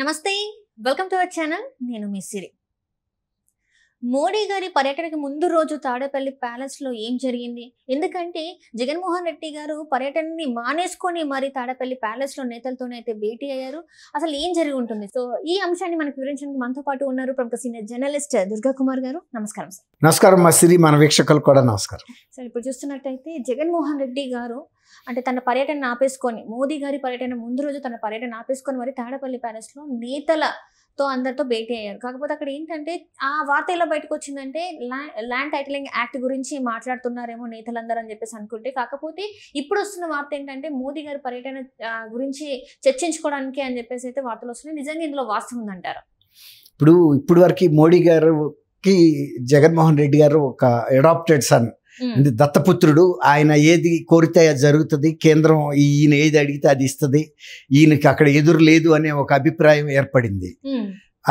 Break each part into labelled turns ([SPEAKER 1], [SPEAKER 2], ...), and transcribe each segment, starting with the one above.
[SPEAKER 1] నమస్తే welcome to our channel నేను మీ సిరి మోడీ గారి పర్యటనకు ముందు రోజు తాడేపల్లి ప్యాలెస్ లో ఏం జరిగింది ఎందుకంటే జగన్మోహన్ రెడ్డి గారు పర్యటనని మానేసుకొని మరి తాడేపల్లి ప్యాలెస్ లో నేతలతోనే అయితే భేటీ అయ్యారు అసలు ఏం జరిగి ఉంటుంది సో ఈ అంశాన్ని మనకు వివరించడానికి మనతో పాటు ఉన్నారు ప్రముఖ సీనియర్ జర్నలిస్ట్ దుర్గా కుమార్ గారు నమస్కారం సార్ నమస్కారం మసిరి మన వీక్షకులు కూడా నమస్కారం సార్ ఇప్పుడు చూస్తున్నట్టయితే జగన్మోహన్ రెడ్డి గారు అంటే తన పర్యటన ఆపేసుకొని మోదీ గారి పర్యటన ముందు రోజు తన పర్యటన ఆపేసుకొని మరి తాడపల్లి లో నేతల తో అందరితో భేటీ అయ్యారు కాకపోతే అక్కడ ఏంటంటే ఆ వార్త ఎలా బయటకు వచ్చిందంటే ల్యాండ్ టైటిలింగ్ యాక్ట్ గురించి మాట్లాడుతున్నారేమో నేతలందరూ అని చెప్పేసి అనుకుంటే కాకపోతే ఇప్పుడు వస్తున్న వార్త ఏంటంటే మోదీ గారి పర్యటన గురించి చర్చించుకోవడానికి అని చెప్పేసి అయితే వార్తలు వస్తున్నాయి నిజంగా ఇందులో వాస్తవం ఉందంటారు ఇప్పుడు ఇప్పటి వరకు మోడీ గారుకి జగన్మోహన్ రెడ్డి గారు ఒక ఎడాప్టెడ్ సన్ దత్తపుత్రుడు ఆయన ఏది కోరితే అది జరుగుతుంది కేంద్రం ఈయన ఏది అడిగితే అది ఇస్తుంది ఈయనకి అక్కడ ఎదురు లేదు అనే ఒక అభిప్రాయం ఏర్పడింది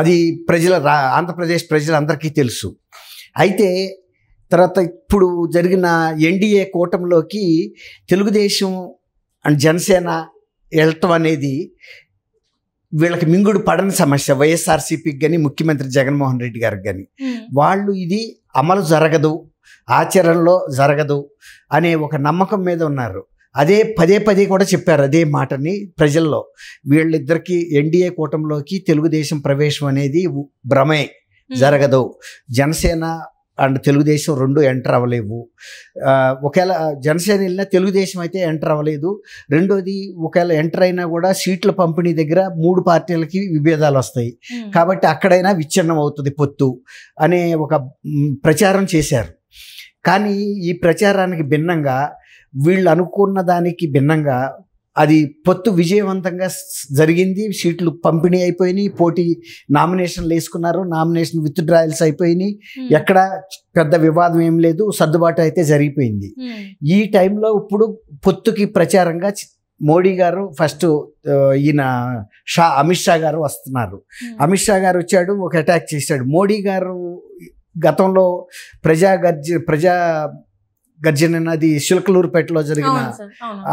[SPEAKER 1] అది ప్రజల ఆంధ్రప్రదేశ్ ప్రజలందరికీ తెలుసు అయితే తర్వాత ఇప్పుడు జరిగిన ఎన్డీఏ కూటమిలోకి తెలుగుదేశం అండ్ జనసేన వెళ్ళటం అనేది వీళ్ళకి మింగుడు పడని సమస్య వైఎస్ఆర్సీపీకి కానీ ముఖ్యమంత్రి జగన్మోహన్ రెడ్డి గారికి కానీ వాళ్ళు ఇది అమలు జరగదు ఆచరణలో జరగదు అనే ఒక నమ్మకం మీద ఉన్నారు అదే పదే పదే కూడా చెప్పారు అదే మాటని ప్రజల్లో వీళ్ళిద్దరికీ ఎన్డీఏ కూటమిలోకి తెలుగుదేశం ప్రవేశం అనేది భ్రమే జరగదు జనసేన అండ్ తెలుగుదేశం రెండు ఎంటర్ అవ్వలేవు ఒకవేళ జనసేన వెళ్ళినా తెలుగుదేశం అయితే ఎంటర్ అవ్వలేదు రెండోది ఒకవేళ ఎంటర్ అయినా కూడా సీట్ల పంపిణీ దగ్గర మూడు పార్టీలకి విభేదాలు వస్తాయి కాబట్టి అక్కడైనా విచ్ఛిన్నం అవుతుంది పొత్తు అనే ఒక ప్రచారం చేశారు కానీ ఈ ప్రచారానికి భిన్నంగా వీళ్ళు అనుకున్న దానికి భిన్నంగా అది పొత్తు విజయవంతంగా జరిగింది సీట్లు పంపిణీ అయిపోయినాయి పోటీ నామినేషన్లు వేసుకున్నారు నామినేషన్ విత్ డ్రాయల్స్ అయిపోయినాయి ఎక్కడ పెద్ద వివాదం ఏం లేదు సర్దుబాటు అయితే జరిగిపోయింది ఈ టైంలో ఇప్పుడు పొత్తుకి ప్రచారంగా మోడీ గారు ఫస్ట్ ఈయన షా అమిత్ షా గారు వస్తున్నారు అమిత్ షా గారు వచ్చాడు ఒక అటాక్ చేశాడు మోడీ గారు గతంలో ప్రజా గర్జ ప్రజా గర్జన నది శిల్కలూరుపేటలో జరిగిన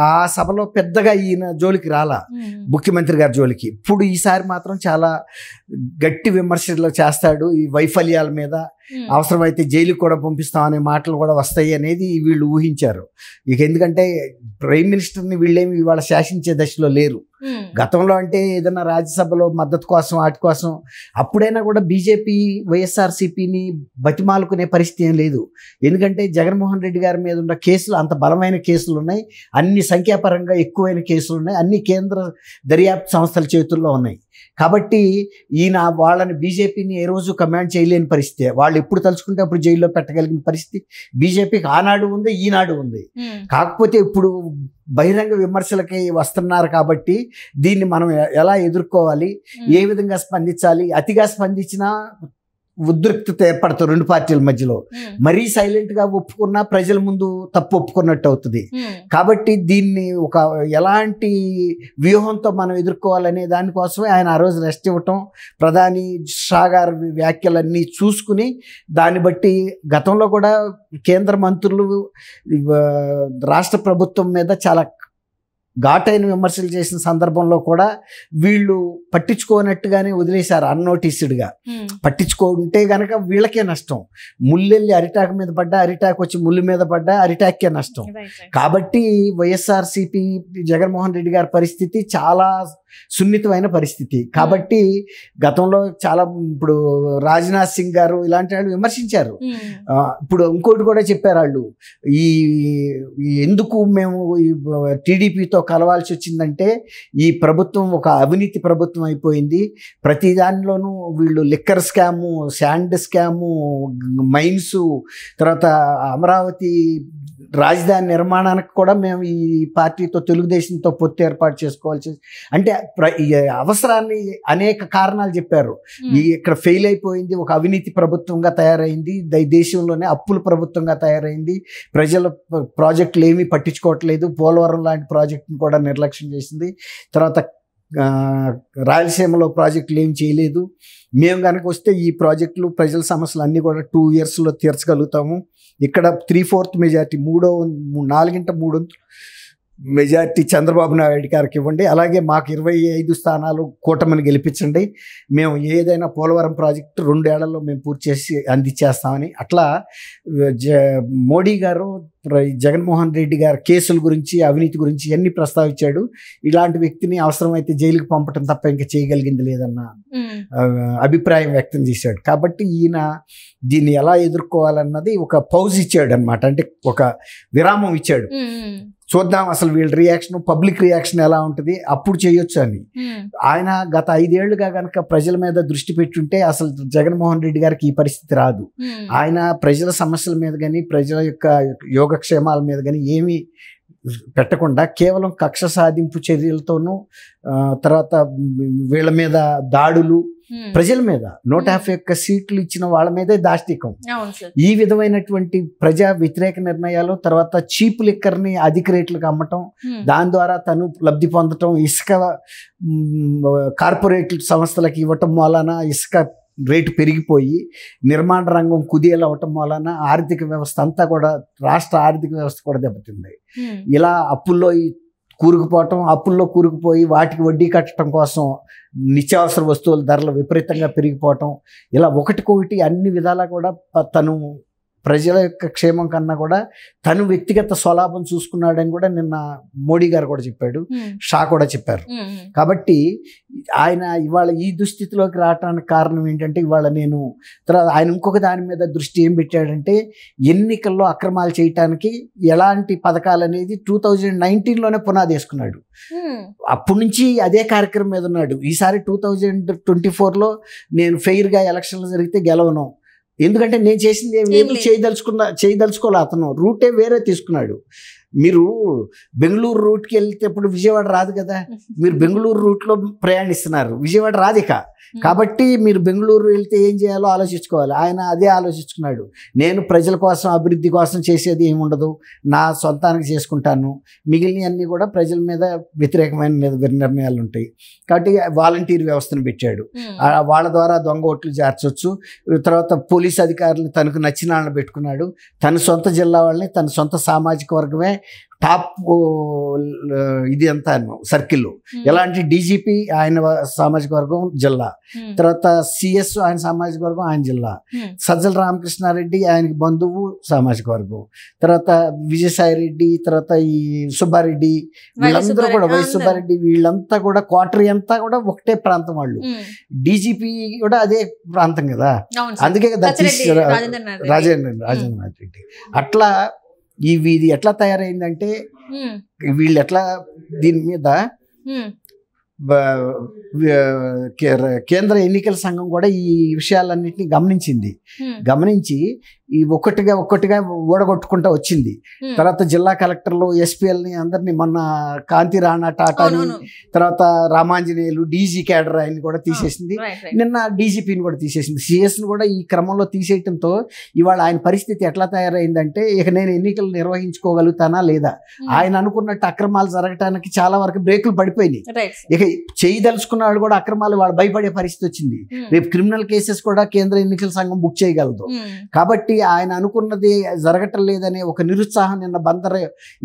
[SPEAKER 1] ఆ సభలో పెద్దగా ఈయన జోలికి రాలా ముఖ్యమంత్రి గారి జోలికి ఇప్పుడు ఈసారి మాత్రం చాలా గట్టి విమర్శలు చేస్తాడు ఈ వైఫల్యాల మీద అవసరమైతే జైలుకి కూడా పంపిస్తాం అనే మాటలు కూడా వస్తాయి అనేది వీళ్ళు ఊహించారు ఇక ఎందుకంటే ప్రైమ్ మినిస్టర్ని వీళ్ళేమి ఇవాళ శాసించే దశలో లేరు గతంలో అంటే ఏదైనా రాజ్యసభలో మద్దతు కోసం వాటి కోసం అప్పుడైనా కూడా బీజేపీ వైఎస్ఆర్సిపిని బతిమాలుకునే పరిస్థితి ఏం లేదు ఎందుకంటే జగన్మోహన్ రెడ్డి గారి మీద ఉన్న కేసులు అంత బలమైన కేసులు ఉన్నాయి అన్ని సంఖ్యాపరంగా ఎక్కువైన కేసులు ఉన్నాయి అన్ని కేంద్ర దర్యాప్తు సంస్థల చేతుల్లో ఉన్నాయి కాబట్టి ఈయన వాళ్ళని బీజేపీని ఏ రోజు కమాండ్ చేయలేని పరిస్థితి వాళ్ళు ఎప్పుడు తలుచుకుంటే అప్పుడు జైల్లో పెట్టగలిగిన పరిస్థితి బీజేపీకి ఆనాడు ఉంది ఈనాడు ఉంది కాకపోతే ఇప్పుడు బహిరంగ విమర్శలకి వస్తున్నారు కాబట్టి దీన్ని మనం ఎలా ఎదుర్కోవాలి ఏ విధంగా స్పందించాలి అతిగా స్పందించినా ఉద్రిక్తత ఏర్పడతారు రెండు పార్టీల మధ్యలో మరీ సైలెంట్గా ఒప్పుకున్నా ప్రజల ముందు తప్పు ఒప్పుకున్నట్టు అవుతుంది కాబట్టి దీన్ని ఒక ఎలాంటి వ్యూహంతో మనం ఎదుర్కోవాలనే దానికోసమే ఆయన ఆ రోజు రెస్ట్ ఇవ్వటం ప్రధాని షా గారి వ్యాఖ్యలన్నీ చూసుకుని దాన్ని బట్టి గతంలో కూడా కేంద్ర మంత్రులు రాష్ట్ర ప్రభుత్వం మీద చాలా ఘాటైన విమర్శలు చేసిన సందర్భంలో కూడా వీళ్ళు పట్టించుకోనట్టుగానే వదిలేశారు అన్నోటీస్డ్గా పట్టించుకుంటే గనక వీళ్ళకే నష్టం ముళ్ళెళ్ళి అరిటాక్ మీద పడ్డా అరిటాక్ వచ్చి ముళ్ళు మీద పడ్డా అరిటాక్కే నష్టం కాబట్టి వైఎస్ఆర్సిపి జగన్మోహన్ రెడ్డి గారి పరిస్థితి చాలా సున్నితమైన పరిస్థితి కాబట్టి గతంలో చాలా ఇప్పుడు రాజ్నాథ్ సింగ్ గారు ఇలాంటి వాళ్ళు విమర్శించారు ఇప్పుడు ఇంకోటి కూడా చెప్పారు వాళ్ళు ఈ ఎందుకు మేము టీడీపీతో కలవాల్సి వచ్చిందంటే ఈ ప్రభుత్వం ఒక అవినీతి ప్రభుత్వం అయిపోయింది ప్రతి దానిలోనూ వీళ్ళు liquor scam sand scam mines తర్వాత అమరావతి రాజధాని నిర్మాణానికి కూడా మేము ఈ పార్టీతో తెలుగుదేశంతో పొత్తు ఏర్పాటు చేసుకోవాల్సి అంటే అవసరాన్ని అనేక కారణాలు చెప్పారు ఈ ఇక్కడ ఫెయిల్ అయిపోయింది ఒక అవినీతి ప్రభుత్వంగా తయారైంది దేశంలోనే అప్పుల ప్రభుత్వంగా తయారైంది ప్రజల ప్రాజెక్టులు ఏమీ పట్టించుకోవట్లేదు పోలవరం లాంటి ప్రాజెక్టును కూడా నిర్లక్ష్యం చేసింది తర్వాత రాయలసీమలో ప్రాజెక్టులు ఏం చేయలేదు మేము కనుక వస్తే ఈ ప్రాజెక్టులు ప్రజల సమస్యలు అన్నీ కూడా టూ ఇయర్స్లో తీర్చగలుగుతాము ఇక్కడ త్రీ ఫోర్త్ మెజార్టీ మూడో నాలుగింట మూడు మెజార్టీ చంద్రబాబు నాయుడు గారికి ఇవ్వండి అలాగే మాకు ఇరవై ఐదు స్థానాలు కూటమిని గెలిపించండి మేము ఏదైనా పోలవరం ప్రాజెక్టు రెండేళ్లలో మేము పూర్తి చేసి అందించేస్తామని అట్లా మోడీ గారు జగన్మోహన్ రెడ్డి గారు కేసుల గురించి అవినీతి గురించి అన్ని ప్రస్తావించాడు ఇలాంటి వ్యక్తిని అవసరమైతే జైలుకి పంపటం తప్ప ఇంకా చేయగలిగింది లేదన్న అభిప్రాయం వ్యక్తం చేశాడు కాబట్టి ఈయన దీన్ని ఎలా ఎదుర్కోవాలన్నది ఒక పౌజ్ ఇచ్చాడు అనమాట అంటే ఒక విరామం ఇచ్చాడు చూద్దాం అసలు వీళ్ళ రియాక్షన్ పబ్లిక్ రియాక్షన్ ఎలా ఉంటుంది అప్పుడు చేయొచ్చు అని ఆయన గత ఐదేళ్లుగా కనుక ప్రజల మీద దృష్టి పెట్టుంటే అసలు జగన్మోహన్ రెడ్డి గారికి ఈ పరిస్థితి రాదు ఆయన ప్రజల సమస్యల మీద కానీ ప్రజల యొక్క యోగక్షేమాల మీద కానీ ఏమీ పెట్టకుండా కేవలం కక్ష సాధింపు చర్యలతోనూ తర్వాత వీళ్ళ మీద దాడులు ప్రజల మీద నూట యాభై ఒక్క సీట్లు ఇచ్చిన వాళ్ళ మీదే దాష్టికం ఈ విధమైనటువంటి ప్రజా వ్యతిరేక నిర్ణయాలు తర్వాత చీపు లిక్కర్ని అధిక రేట్లకు అమ్మటం దాని ద్వారా తను లబ్ధి పొందటం ఇసుక కార్పొరేట్ సంస్థలకు ఇవ్వటం వలన ఇసుక రేటు పెరిగిపోయి నిర్మాణ రంగం కుదేలవటం వలన ఆర్థిక వ్యవస్థ అంతా కూడా రాష్ట్ర ఆర్థిక వ్యవస్థ కూడా దెబ్బతింది ఇలా అప్పుల్లో కూరుకుపోవటం అప్పుల్లో కూరుకుపోయి వాటికి వడ్డీ కట్టడం కోసం నిత్యావసర వస్తువుల ధరలు విపరీతంగా పెరిగిపోవటం ఇలా ఒకటికొకటి అన్ని విధాలా కూడా తను ప్రజల యొక్క క్షేమం కన్నా కూడా తను వ్యక్తిగత స్వలాభం చూసుకున్నాడని కూడా నిన్న మోడీ గారు కూడా చెప్పాడు షా కూడా చెప్పారు కాబట్టి ఆయన ఇవాళ ఈ దుస్థితిలోకి రావడానికి కారణం ఏంటంటే ఇవాళ నేను తర్వాత ఆయన ఇంకొక దాని మీద దృష్టి ఏం పెట్టాడంటే ఎన్నికల్లో అక్రమాలు చేయటానికి ఎలాంటి పథకాలు అనేది టూ థౌజండ్ నైన్టీన్లోనే పునాది వేసుకున్నాడు అప్పటి నుంచి అదే కార్యక్రమం మీద ఉన్నాడు ఈసారి టూ థౌజండ్ ట్వంటీ ఫోర్లో నేను ఫెయిర్గా ఎలక్షన్లు జరిగితే గెలవను ఎందుకంటే నేను చేసింది ఏమి చేయదలుచుకున్న చేయదలుచుకోలే అతను రూటే వేరే తీసుకున్నాడు మీరు బెంగళూరు రూట్కి వెళ్తే ఇప్పుడు విజయవాడ రాదు కదా మీరు బెంగళూరు రూట్లో ప్రయాణిస్తున్నారు విజయవాడ రాదు ఇక కాబట్టి మీరు బెంగళూరు వెళ్తే ఏం చేయాలో ఆలోచించుకోవాలి ఆయన అదే ఆలోచించుకున్నాడు నేను ప్రజల కోసం అభివృద్ధి కోసం చేసేది ఏమి ఉండదు నా సొంతానికి చేసుకుంటాను మిగిలినవన్నీ కూడా ప్రజల మీద వ్యతిరేకమైన నిర్ణయాలు ఉంటాయి కాబట్టి వాలంటీర్ వ్యవస్థను పెట్టాడు వాళ్ళ ద్వారా దొంగ ఓట్లు చేర్చవచ్చు తర్వాత పోలీస్ అధికారులు తనకు నచ్చిన వాళ్ళని పెట్టుకున్నాడు తన సొంత జిల్లా వాళ్ళని తన సొంత సామాజిక వర్గమే టాప్ ఇది అంతా సర్కిల్ hmm. ఎలా అంటే డీజీపీ ఆయన సామాజిక వర్గం జిల్లా hmm. తర్వాత సిఎస్ ఆయన సామాజిక వర్గం ఆయన జిల్లా hmm. సజ్జల రామకృష్ణారెడ్డి ఆయనకి బంధువు సామాజిక వర్గం తర్వాత విజయసాయి రెడ్డి తర్వాత ఈ సుబ్బారెడ్డి వీళ్ళందరూ కూడా వై సుబ్బారెడ్డి వీళ్ళంతా కూడా క్వార్టర్ అంతా కూడా ఒకటే ప్రాంతం వాళ్ళు డీజీపీ కూడా అదే ప్రాంతం కదా అందుకే రాజేంద్ర రాజేంద్రనాథ్ రెడ్డి అట్లా ఇవి ఇది ఎట్లా తయారైందంటే వీళ్ళు ఎట్లా దీని మీద కేంద్ర ఎన్నికల సంఘం కూడా ఈ విషయాలన్నింటినీ గమనించింది గమనించి ఈ ఒక్కటిగా ఒక్కటిగా ఓడగొట్టుకుంటా వచ్చింది తర్వాత జిల్లా కలెక్టర్లు ఎస్పీఎల్ని అందరినీ మొన్న కాంతి రాణా టాటాని తర్వాత రామాంజనేయులు డీజీ క్యాడర్ ఆయన కూడా తీసేసింది నిన్న డీజీపీని కూడా తీసేసింది సిఎస్ని కూడా ఈ క్రమంలో తీసేయటంతో ఇవాళ ఆయన పరిస్థితి ఎట్లా తయారైందంటే ఇక నేను ఎన్నికలు నిర్వహించుకోగలుగుతానా లేదా ఆయన అనుకున్నట్టు అక్రమాలు జరగటానికి చాలా వరకు బ్రేకులు పడిపోయినాయి ఇక చేయదలుచుకున్నాడు కూడా అక్రమాలు వాళ్ళు భయపడే పరిస్థితి వచ్చింది రేపు క్రిమినల్ కేసెస్ కూడా కేంద్ర ఎన్నికల సంఘం బుక్ చేయగలదు కాబట్టి ఆయన అనుకున్నది జరగటం లేదనే ఒక నిరుత్సాహం నిన్న బందర్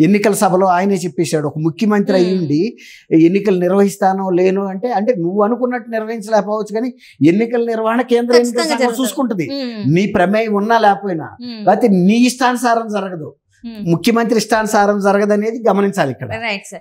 [SPEAKER 1] ఎన్నికల సభలో ఆయనే చెప్పేశాడు ఒక ముఖ్యమంత్రి అయ్యింది ఎన్నికలు నిర్వహిస్తానో లేను అంటే అంటే నువ్వు అనుకున్నట్టు నిర్వహించలేకపోవచ్చు కానీ ఎన్నికల నిర్వహణ కేంద్ర ఎన్నికల సంఘం చూసుకుంటుంది నీ ప్రమేయం ఉన్నా లేకపోయినా లేకపోతే నీ ఇష్టానుసారం జరగదు ముఖ్యమంత్రి ఇష్టానుసారం జరగదు అనేది గమనించాలి ఇక్కడ